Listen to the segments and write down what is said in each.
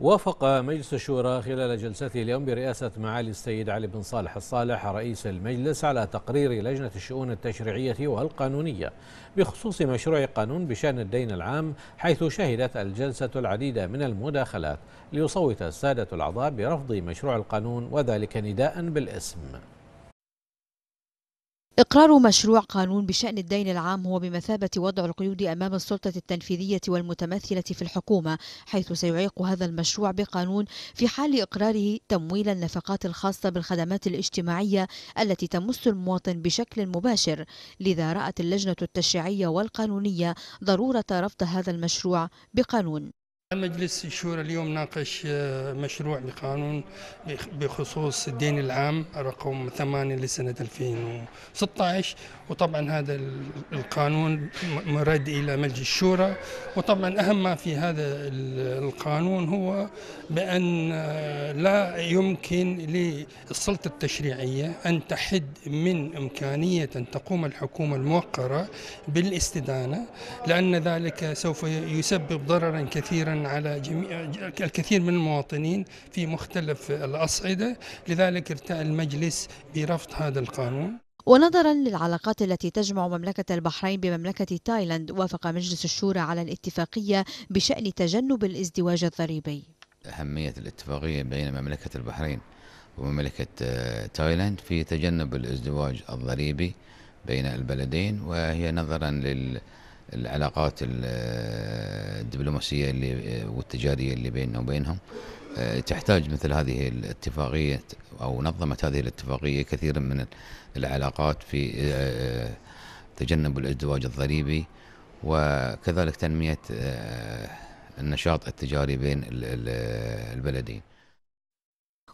وافق مجلس الشورى خلال جلسته اليوم برئاسة معالي السيد علي بن صالح الصالح رئيس المجلس على تقرير لجنة الشؤون التشريعية والقانونية بخصوص مشروع قانون بشأن الدين العام حيث شهدت الجلسة العديد من المداخلات ليصوت السادة الأعضاء برفض مشروع القانون وذلك نداء بالاسم إقرار مشروع قانون بشأن الدين العام هو بمثابة وضع القيود أمام السلطة التنفيذية والمتمثلة في الحكومة حيث سيعيق هذا المشروع بقانون في حال إقراره تمويل النفقات الخاصة بالخدمات الاجتماعية التي تمس المواطن بشكل مباشر لذا رأت اللجنة التشريعية والقانونية ضرورة رفض هذا المشروع بقانون مجلس الشورى اليوم ناقش آه، مشروع لقانون بخصوص الدين العام رقم 8 لسنة 2016 وطبعا هذا القانون مرد إلى مجلس الشورى وطبعا أهم ما في هذا القانون هو بأن آه، لا يمكن للسلطة التشريعية أن تحد من إمكانية أن تقوم الحكومة الموقرة بالاستدانة لأن ذلك سوف يسبب ضررا كثيرا على جميع الكثير من المواطنين في مختلف الأصعدة لذلك ارتأى المجلس برفض هذا القانون ونظرا للعلاقات التي تجمع مملكة البحرين بمملكة تايلاند وافق مجلس الشورى على الاتفاقية بشأن تجنب الازدواج الضريبي أهمية الاتفاقية بين مملكة البحرين ومملكة آه، تايلاند في تجنب الازدواج الضريبي بين البلدين وهي نظرا لل العلاقات الدبلوماسيه اللي والتجاريه اللي بيننا وبينهم آه، تحتاج مثل هذه الاتفاقيه او نظمت هذه الاتفاقيه كثيرا من العلاقات في آه، آه، تجنب الازدواج الضريبي وكذلك تنميه النشاط التجاري بين البلدين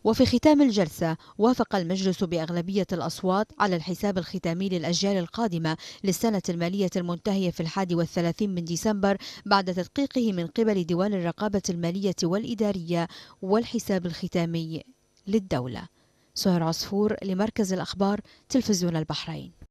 وفي ختام الجلسة وافق المجلس بأغلبية الأصوات على الحساب الختامي للأجيال القادمة للسنة المالية المنتهية في الحادي والثلاثين من ديسمبر بعد تدقيقه من قبل ديوان الرقابة المالية والإدارية والحساب الختامي للدولة سهر عصفور لمركز الأخبار تلفزيون البحرين